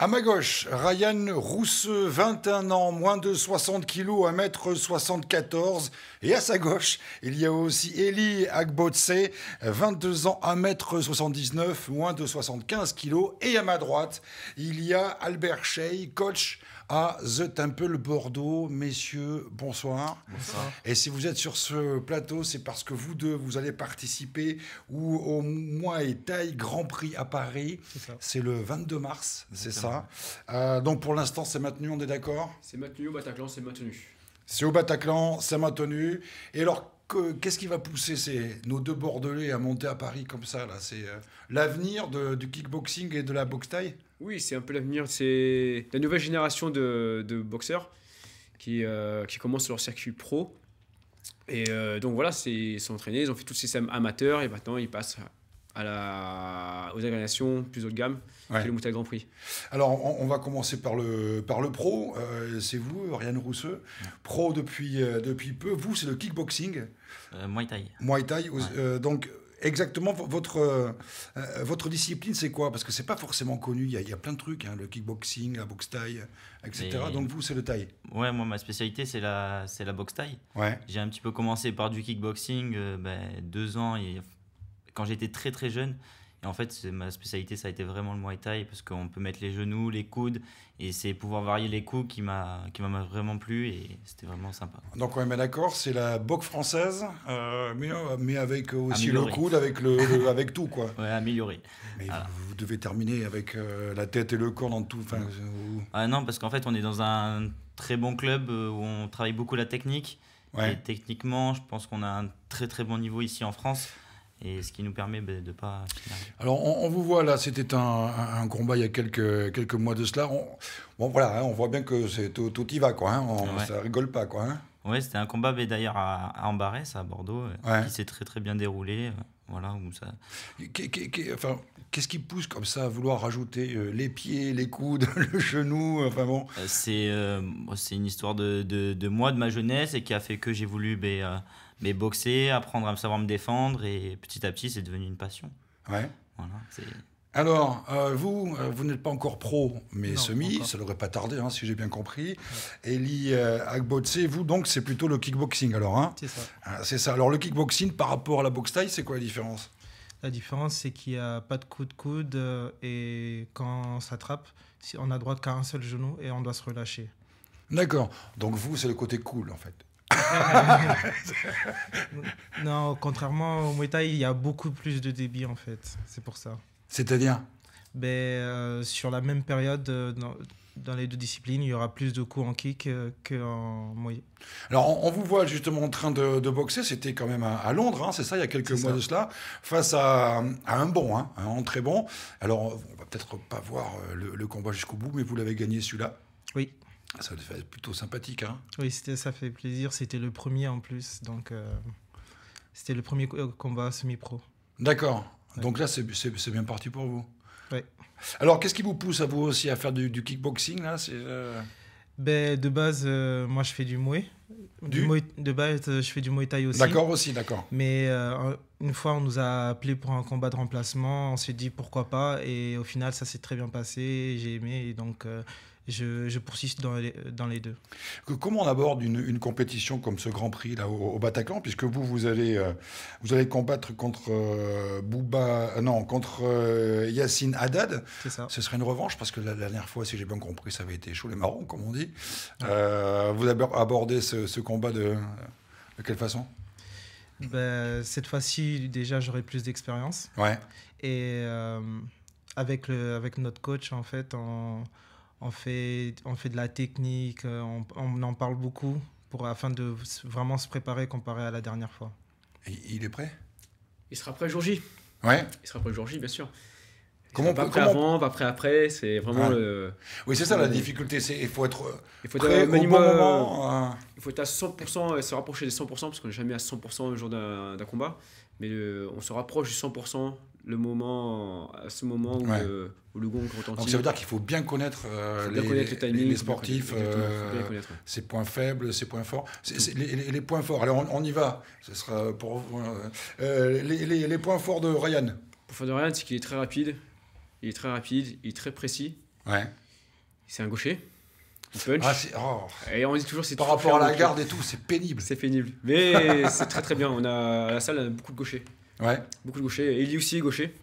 À ma gauche, Ryan Rousseux, 21 ans, moins de 60 kg, 1m74. Et à sa gauche, il y a aussi Eli Agbotse, 22 ans, 1m79, moins de 75 kg. Et à ma droite, il y a Albert Shey, coach à The Temple Bordeaux. Messieurs, bonsoir. Et si vous êtes sur ce plateau, c'est parce que vous deux, vous allez participer au mois et taille Grand Prix à Paris. C'est le 22 mars, c'est ça. Euh, donc pour l'instant, c'est maintenu, on est d'accord C'est maintenu au Bataclan, c'est maintenu. C'est au Bataclan, c'est maintenu. Et alors, qu'est-ce qui va pousser nos deux Bordelais à monter à Paris comme ça là C'est euh, l'avenir du kickboxing et de la boxe taille oui, c'est un peu l'avenir. C'est la nouvelle génération de, boxeurs qui, euh, qui commencent leur circuit pro. Et euh, donc voilà, ils sont entraînés, ils ont fait tout le système amateur et maintenant ils passent à la, aux agrégations plus haut de gamme les le Mouta Grand Prix. Alors, on, va commencer par le, par le pro. Euh, c'est vous, Ariane Rousseux, pro depuis, depuis peu. Vous, c'est le kickboxing. Muay Thai. Muay Thai. donc, exactement votre, euh, euh, votre discipline, c'est quoi Parce que c'est pas forcément connu. Il y, a, plein de trucs, hein, le kickboxing, la boxe taille, etc. Donc vous, c'est le taille. Ouais, moi, ma spécialité, c'est la, c'est la boxe taille. Ouais. J'ai un petit peu commencé par du kickboxing, euh, ben, deux ans, quand j'étais très très jeune. Et en fait, ma spécialité, ça a été vraiment le Muay Thai parce qu'on peut mettre les genoux, les coudes et c'est pouvoir varier les coups qui m'a vraiment plu et c'était vraiment sympa. Donc on est d'accord, c'est la boxe française, euh, euh, mais, avec euh, aussi le coude, avec, le, avec tout quoi. Ouais, amélioré. Mais ah. vous, devez terminer avec la tête et le corps dans tout. ah non, parce qu'en fait, on est dans un très bon club où on travaille beaucoup la technique. Et techniquement, je pense qu'on a un très très bon niveau ici en France et ce qui nous permet de ne pas... Alors on, vous voit là, c'était un, combat il y a quelques, quelques mois de cela. On, bon voilà, hein, on voit bien que c'est, tout, y va, quoi, hein. on, ça rigole pas. Quoi, hein. Ouais, c'était un combat d'ailleurs à, à Ambarès, à Bordeaux, euh, qui s'est très très bien déroulé. Voilà, où ça... Qu'est-ce qui pousse comme ça à vouloir rajouter euh, les pieds, les coudes, le genou enfin bon. Euh, c'est euh, c'est une histoire de, de, de, moi, de ma jeunesse, et qui a fait que j'ai voulu mais, ben, ben, boxer, apprendre à savoir me défendre, et petit à petit, c'est devenu une passion. Ouais. Voilà, c'est... Alors, euh, vous, euh, vous n'êtes pas encore pro, mais semi, ça n'aurait pas tarder, hein, si j'ai bien compris. Eli euh, Agbotse, vous, donc, c'est plutôt le kickboxing, alors. Hein c'est ça. Ah, c'est ça. Alors, le kickboxing par rapport à la boxe taille, c'est quoi la différence La différence, c'est qu'il n'y a pas de coup de coude et quand on s'attrape, on a droit qu'à un seul genou et on doit se relâcher. D'accord. Donc, vous, c'est le côté cool, en fait. non, contrairement au Muay Thai, il y a beaucoup plus de débit en fait. C'est pour ça. C'est-à-dire ben, euh, Sur la même période, euh, dans, dans, les deux disciplines, il y aura plus de coups en kick euh, qu'en moyen. Alors, on, vous voit justement en train de, boxer, c'était quand même à, Londres, hein, c'est ça, il y a quelques mois de cela, face à, à un bon, hein, un très bon. Alors, on va peut-être pas voir le, combat jusqu'au bout, mais vous l'avez gagné celui-là Oui. Ça fait plutôt sympathique, hein Oui, ça fait plaisir, c'était le premier en plus, donc c'était le premier combat semi-pro. D'accord. Donc là, c'est bien parti pour vous. Alors, qu'est-ce qui vous pousse à vous aussi à faire du, kickboxing là euh, ben, De base, euh, moi je fais du mouet. Du... de base, euh, je fais du Muay aussi. D'accord, aussi, d'accord. Mais euh, une fois, on nous a appelé pour un combat de remplacement. On s'est dit pourquoi pas. Et au final, ça s'est très bien passé. J'ai aimé. Et donc. Euh, je, je poursuis dans les, dans les deux. Comment on aborde une, une compétition comme ce Grand Prix là au, Bataclan, puisque vous vous allez vous allez combattre contre Bouba, non contre Haddad. C'est ça. Ce serait une revanche parce que la, dernière fois, si j'ai bien compris, ça avait été chaud les marrons, comme on dit. vous abordez ce, ce, combat de, quelle façon bah, Cette fois-ci, déjà, j'aurai plus d'expérience. Ouais. Et euh, avec, le, avec notre coach, en fait, on, fait, on fait de la technique, euh, on, en parle beaucoup pour, afin de vraiment se préparer comparé à la dernière fois. il est prêt Il sera prêt jour J. Ouais. Il sera prêt jour J, bien sûr. Comment, pas avant, pas prêt après, c'est vraiment le... Oui, c'est ça la difficulté, c'est il faut être euh, il faut au minimum, bon euh, moment. Hein. Il faut être à 100%, se rapprocher des 100%, parce qu'on n'est jamais à 100% le jour d'un combat, mais on se rapproche du 100% le moment, à ce moment où, le, gong retentit. Donc ça veut dire qu'il faut bien connaître, les, sportifs, euh, ses points faibles, ses points forts, les, points forts. Alors on, y va, ce sera pour les, points forts de Ryan. Pour point de Ryan, c'est qu'il est très rapide, il est très rapide, il est très précis. Ouais. C'est un gaucher. Il punch. Ah, oh. Et on dit toujours c'est par rapport à la garde et tout, c'est pénible. C'est pénible, mais c'est très très bien. On a la salle beaucoup de gauchers. Ouais. Beaucoup de gauchers. lui aussi est gaucher.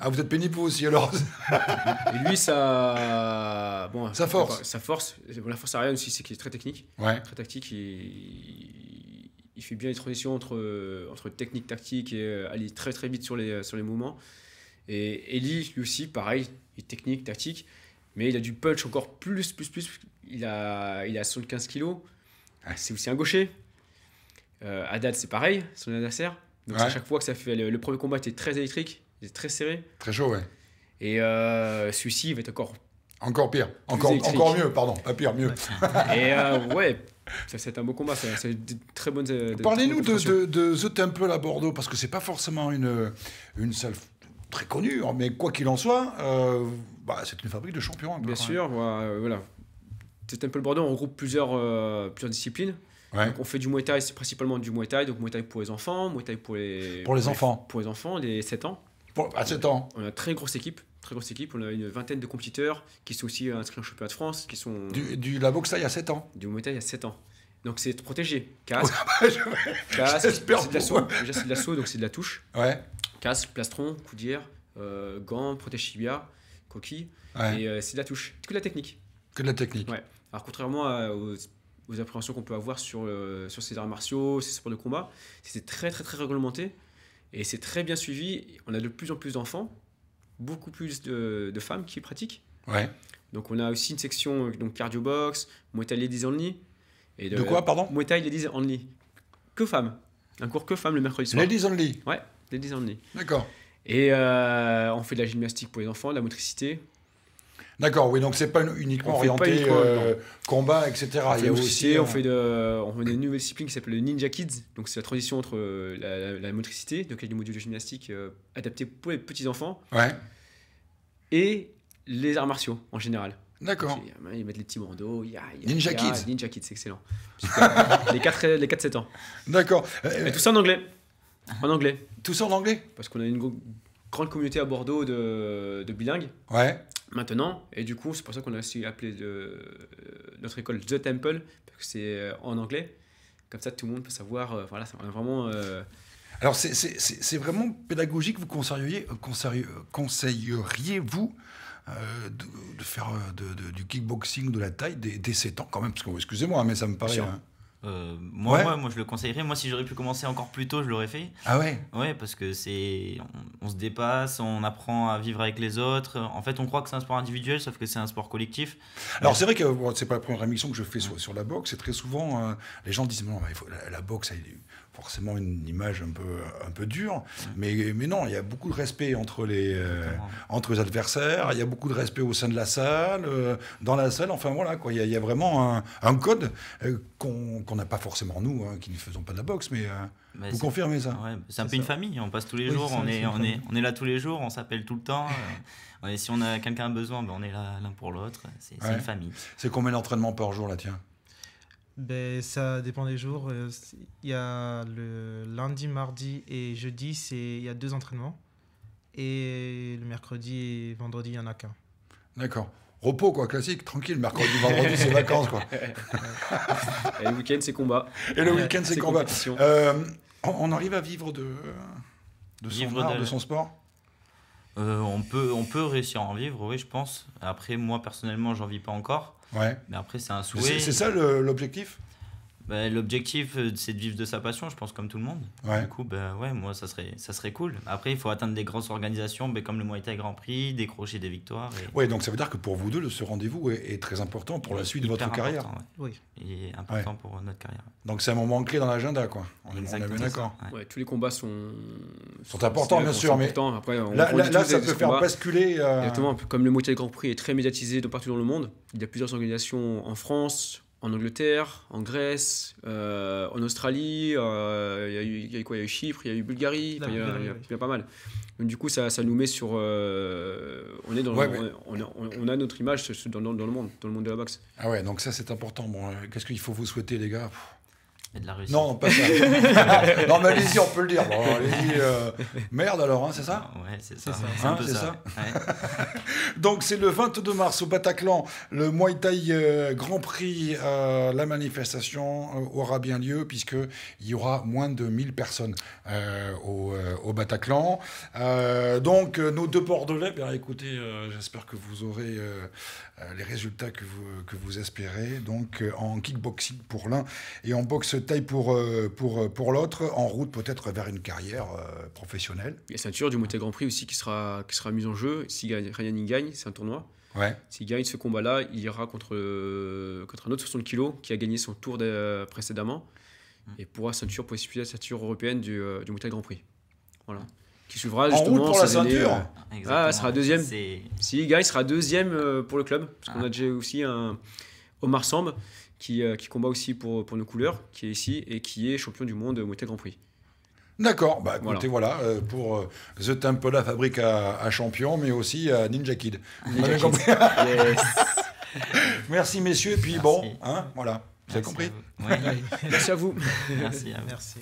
Ah, vous êtes pénible aussi alors. et lui, ça, bon, sa force, sa force, la force rien aussi, c'est qu'il est très technique, ouais. très tactique. Il... il fait bien les transitions entre entre technique, tactique et euh, aller très très vite sur les sur les mouvements. Et Eli, lui aussi, pareil, il est technique, tactique, mais il a du punch encore plus, plus, plus. Il a, il a 75 kilos. Ah, c'est aussi un gaucher. Euh, Haddad, c'est pareil, son adversaire. Donc à chaque fois que ça fait. Le, premier combat était très électrique, très serré. Très chaud, ouais. Et euh, celui-ci, il va être encore. Encore pire. Encore, encore mieux, pardon. Pas pire, mieux. Et euh, ouais, ça, c'est un beau combat, ça, c'est euh, très bonnes. Parlez-nous de, The Temple à Bordeaux, parce que c'est pas forcément une, une très connu, hein, mais quoi qu'il en soit, euh, bah, c'est une fabrique de champions. Hein, Bien sûr, bah, euh, voilà. C'est un peu le bordel. on regroupe plusieurs, euh, disciplines. on fait du Muay Thai, c'est principalement du Muay Thai, donc Muay Thai pour les enfants, Muay Thai pour les... Pour les enfants les, Pour les enfants, les 7 ans. à 7 ans On a une très grosse équipe, très grosse équipe, on a une vingtaine de compétiteurs qui sont aussi inscrits en championnat de France, qui sont... Du, la boxe il y 7 ans Du Muay Thai à 7 ans. Donc c'est protégé. Casque. C'est de l'assaut. donc c'est de la touche. Ouais casque, plastron, coudière, euh, gants, protège tibia, coquille. Et euh, c'est de la touche. que de la technique. Que de la technique. Alors contrairement aux, appréhensions qu'on peut avoir sur, euh, sur ces arts martiaux, ces sports de combat, c'est très très très réglementé et c'est très bien suivi. On a de plus en plus d'enfants, beaucoup plus de, femmes qui pratiquent. Ouais. Donc on a aussi une section donc cardio box, Muay Thai Ladies Only. Et de, de quoi pardon Muay Thai Ladies Only. Que femmes. Un cours que femmes le mercredi soir. Ladies Only. Ouais dès 10 ans et D'accord. Et euh, on fait de la gymnastique pour les enfants, de la motricité. D'accord, oui, donc c'est pas uniquement orienté euh, combat, etc. On Il y a aussi, on euh, fait de, on fait une nouvelle discipline qui s'appelle le Ninja Kids. Donc c'est la transition entre la, motricité, donc il y des modules de gymnastique adapté adaptés pour les petits enfants, ouais. et les arts martiaux en général. D'accord. Ils mettent les petits bandeaux. Ninja Kids. Ninja Kids, excellent. les 4-7 ans. D'accord. Et tout ça en anglais. En anglais. Tout ça en anglais Parce qu'on a une grande communauté à Bordeaux de, bilingues. Ouais. Maintenant, et du coup, c'est pour ça qu'on a aussi appelé de, euh, notre école The Temple, parce que c'est euh, en anglais. Comme ça, tout le monde peut savoir. Euh, voilà, c'est vraiment. Alors, c'est vraiment pédagogique. Vous conseilleriez, conseilleriez, vous de, faire de, du kickboxing de la taille dès, 7 ans, quand même Parce que, excusez-moi, hein, mais ça me paraît. Hein. Euh, moi, moi, je le conseillerais. Moi, si j'aurais pu commencer encore plus tôt, je l'aurais fait. Ah ouais Ouais, parce que c'est. On, se dépasse, on apprend à vivre avec les autres. En fait, on croit que c'est un sport individuel, sauf que c'est un sport collectif. Alors, c'est vrai que c'est pas la première émission que je fais sur, sur la boxe. C'est très souvent. Euh, les gens disent non, la, boxe, a forcément une image un peu, un peu dure. Mais, mais non, il y a beaucoup de respect entre les, euh, entre les adversaires. Il y a beaucoup de respect au sein de la salle, dans la salle. Enfin, voilà, quoi. Il y, a vraiment un, un code qu'on qu'on n'a pas forcément nous, hein, qui ne faisons pas de la boxe, mais euh, vous confirmez ça C'est un peu une famille, on passe tous les jours, on, est, là tous les jours, on s'appelle tout le temps. Euh, si on a quelqu'un a besoin, ben, on est là l'un pour l'autre, c'est une famille. C'est combien d'entraînements par jour là, tiens ben, ça dépend des jours. Euh, il y a le lundi, mardi et jeudi, c'est il y a deux entraînements. Et le mercredi et vendredi, il n'y en a qu'un. D'accord repos, quoi, classique, tranquille, mercredi, vendredi, c'est vacances, quoi. Et le week-end, c'est combat. Et le week-end, c'est combat. Euh, on, arrive à vivre de, son de son sport euh, on, peut, on peut réussir à en vivre, oui, je pense. Après, moi, personnellement, j'en vis pas encore. Ouais. Mais après, c'est un souhait. C'est ça l'objectif bah, l'objectif, euh, c'est de vivre de sa passion, je pense, comme tout le monde. Du coup, bah, ouais, moi, ça serait, ça serait cool. Après, il faut atteindre des grosses organisations, bah, comme le Muay Grand Prix, décrocher des victoires. Oui, donc ça veut dire que pour vous deux, ce rendez-vous est, très important pour la suite de votre carrière. Oui. Il est important pour notre carrière. Donc c'est un moment clé dans l'agenda, quoi. On, est bien d'accord. tous les combats sont, sont, importants, bien sûr. Mais là, ça peut faire basculer. Euh, Exactement. Comme le Muay Grand Prix est très médiatisé de partout dans le monde, il y a plusieurs organisations en France, en Angleterre, en Grèce, euh, en Australie, euh, il y, a eu, quoi Il y a eu Chypre, il y a eu Bulgarie, il y, a pas mal. Donc, du coup, ça, nous met sur. Euh, on, est dans on, a notre image dans, dans, le monde, dans le monde de la boxe. Ah ouais, donc ça c'est important. Bon, qu'est-ce qu'il faut vous souhaiter, les gars de la Russie. Non, pas ça. non, mais allez-y, on peut le dire. Euh, merde alors, hein, c'est ça Ouais, c'est ça. C'est ça. Hein, donc, c'est le 22 mars au Bataclan, le Muay Thai euh, Grand Prix. Euh, la manifestation aura bien lieu, puisqu'il y aura moins de 1000 personnes au, Bataclan. donc, nos deux Bordelais, bien écoutez, j'espère que vous aurez les résultats que vous, que vous espérez. Donc, en kickboxing pour l'un et en boxe taille pour, euh, pour, euh, pour l'autre, en route peut-être vers une carrière euh, professionnelle. Il y La ceinture du motel Grand Prix aussi qui sera, qui sera mise en jeu. Si Ryan y gagne, c'est un tournoi. Ouais. S'il gagne ce combat-là, il ira contre, contre un autre 60 kg qui a gagné son tour précédemment mm. et pourra ceinture à la ceinture européenne du, du Grand Prix. Voilà. Qui suivra justement. En route pour la ceinture Ah, sera deuxième. S'il gagne, il sera deuxième pour le club. Parce qu'on ah. a déjà aussi un Omar Samb euh, qui, combat aussi pour, pour nos couleurs, qui est ici et qui est champion du monde au Grand Prix. D'accord, bah écoutez, voilà, euh, pour euh, The Temple La Fabrique à, Champion, mais aussi à Ninja Kid. Merci messieurs, et puis bon, hein, voilà, vous avez compris Merci à vous. Merci, merci.